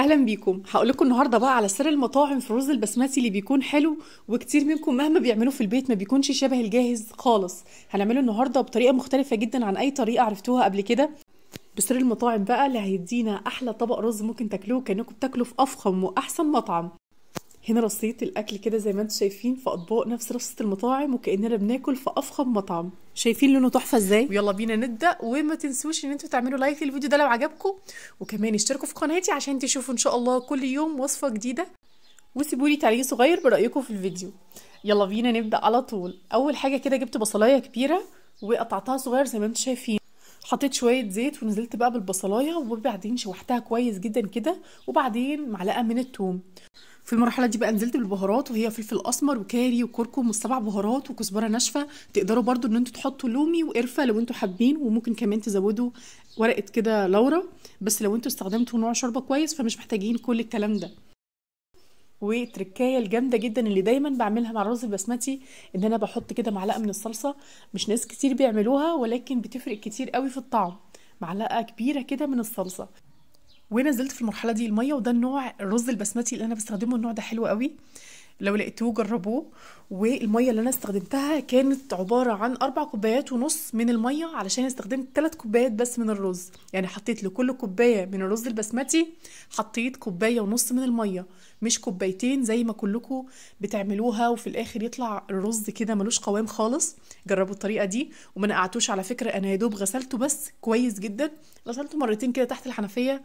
اهلا بيكم هقول لكم النهارده بقى على سر المطاعم في الرز البسمتي اللي بيكون حلو وكتير منكم مهما بيعملوه في البيت ما بيكونش شبه الجاهز خالص هنعمله النهارده بطريقه مختلفه جدا عن اي طريقه عرفتوها قبل كده بسر المطاعم بقى اللي هيدينا احلى طبق رز ممكن تاكلوه كانكم بتاكلوا في افخم واحسن مطعم هنا رصيت الأكل كده زي ما انتم شايفين في أطباق نفس رصة المطاعم وكأننا بناكل في أفخم مطعم شايفين لونه تحفة ازاي ويلا بينا نبدأ وما تنسوش ان انتم تعملوا لايك للفيديو ده لو عجبكم وكمان اشتركوا في قناتي عشان تشوفوا ان شاء الله كل يوم وصفة جديدة وسيبولي تعليق صغير برأيكم في الفيديو يلا بينا نبدأ على طول أول حاجة كده جبت بصلاية كبيرة وقطعتها صغير زي ما انتم شايفين حطيت شويه زيت ونزلت بقى بالبصلايه وبعدين شوحتها كويس جدا كده وبعدين معلقه من الثوم في المرحله دي بقى نزلت بالبهارات وهي فلفل اسمر وكاري وكركم والسبع بهارات وكزبره ناشفه تقدروا برضو ان انتوا تحطوا لومي وقرفه لو انتوا حابين وممكن كمان تزودوا ورقه كده لورا بس لو انتوا استخدمتوا نوع شوربه كويس فمش محتاجين كل الكلام ده وتركايه الجامده جدا اللي دايما بعملها مع الرز البسمتي ان انا بحط كده معلقه من الصلصه مش ناس كتير بيعملوها ولكن بتفرق كتير قوي في الطعم معلقه كبيره كده من الصلصه ونزلت في المرحله دي الميه وده النوع الرز البسمتي اللي انا بستخدمه النوع ده حلو قوي لو لقيتوه جربوه والميه اللي انا استخدمتها كانت عباره عن اربع كوبايات ونص من الميه علشان استخدمت ثلاث كوبايات بس من الرز يعني حطيت لكل كوبايه من الرز البسمتي حطيت كوبايه ونص من الميه مش كوبايتين زي ما كلكم بتعملوها وفي الاخر يطلع الرز كده ملوش قوام خالص جربوا الطريقه دي وما نقعتوش على فكره انا يا دوب غسلته بس كويس جدا غسلته مرتين كده تحت الحنفيه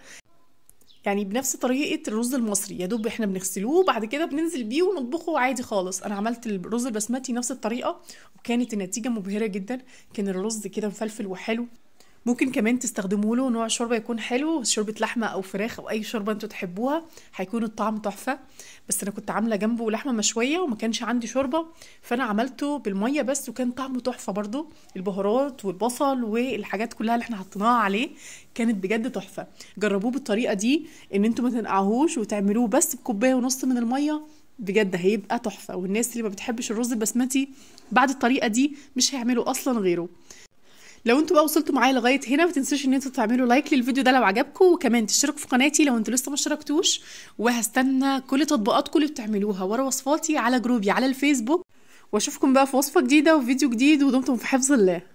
يعني بنفس طريقه الرز المصري يا دوب احنا بنغسلوه وبعد كده بننزل بيه ونطبخه عادي خالص انا عملت الرز البسمتي نفس الطريقه وكانت النتيجه مبهره جدا كان الرز كده مفلفل وحلو ممكن كمان تستخدموا له نوع شوربه يكون حلو شوربه لحمه او فراخ او اي شوربه انتوا تحبوها هيكون الطعم تحفه بس انا كنت عامله جنبه لحمه مشويه وما كانش عندي شوربه فانا عملته بالميه بس وكان طعمه تحفه برضو البهارات والبصل والحاجات كلها اللي احنا حطيناها عليه كانت بجد تحفه جربوه بالطريقه دي ان انتوا ما تنقعوهوش وتعملوه بس بكوبايه ونص من الميه بجد هيبقى تحفه والناس اللي ما بتحبش الرز البسمتي بعد الطريقه دي مش هيعملوا اصلا غيره لو انتوا بقى وصلتوا معايا لغايه هنا ما تنسوش ان انتوا تعملوا لايك للفيديو ده لو عجبكم وكمان تشتركوا في قناتي لو انتوا لسه ما اشتركتوش وهستنى كل تطبيقاتكم اللي بتعملوها ورا وصفاتي على جروبي على الفيسبوك واشوفكم بقى في وصفه جديده وفيديو جديد ودمتم في حفظ الله